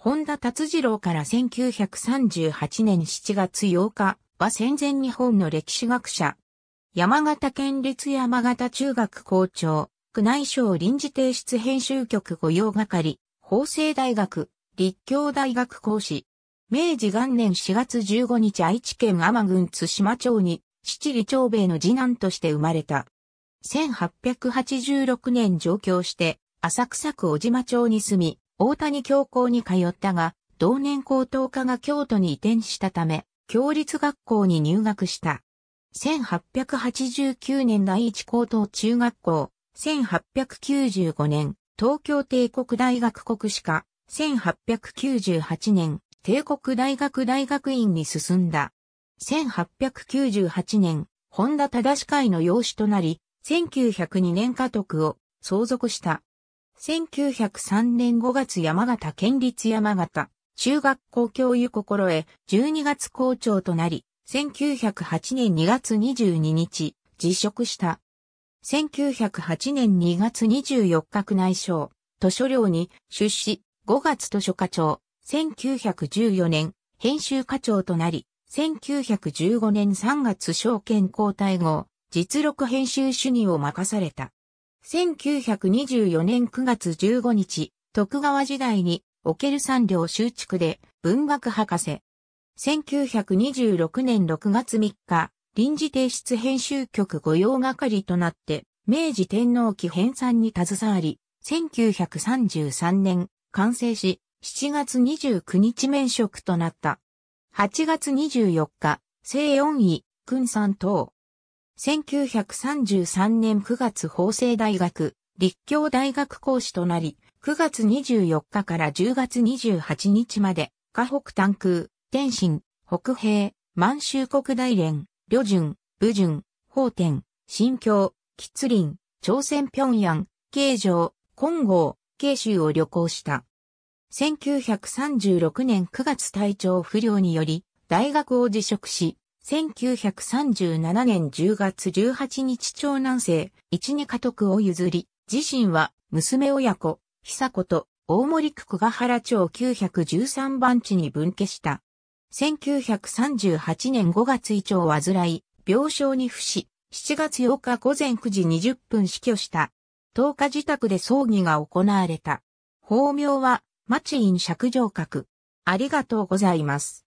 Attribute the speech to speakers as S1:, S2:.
S1: 本田達次郎から1938年7月8日は戦前日本の歴史学者。山形県立山形中学校長、区内省臨時提出編集局御用係、法政大学、立教大学講師。明治元年4月15日愛知県天郡津島町に七里長兵衛の次男として生まれた。1886年上京して、浅草区小島町に住み、大谷教皇に通ったが、同年高等科が京都に移転したため、教立学校に入学した。1889年第一高等中学校、1895年、東京帝国大学国士科、1898年、帝国大学大学院に進んだ。1898年、本田忠会の養子となり、1902年家督を相続した。1903年5月山形県立山形中学校教諭心得12月校長となり、1908年2月22日、辞職した。1908年2月24日宮内省、図書寮に出資、5月図書課長、1914年、編集課長となり、1915年3月証券交代後、実録編集主任を任された。1924年9月15日、徳川時代に、おける産業修築で文学博士。1926年6月3日、臨時提出編集局御用係となって、明治天皇期編纂に携わり、1933年、完成し、7月29日免職となった。8月24日、西恩位、君さん等、1933年9月法政大学、立教大学講師となり、9月24日から10月28日まで、河北探空、天津、北平、満州国大連、旅順、武順、法天、新京、吉林、朝鮮平壌、京城、金剛、慶州を旅行した。1936年9月体調不良により、大学を辞職し、1937年10月18日長男生、一二家督を譲り、自身は娘親子、久子と大森区久ヶ原町913番地に分家した。1938年5月以上を患い、病床に伏し、7月8日午前9時20分死去した。10日自宅で葬儀が行われた。法名は、町院釈上閣。ありがとうございます。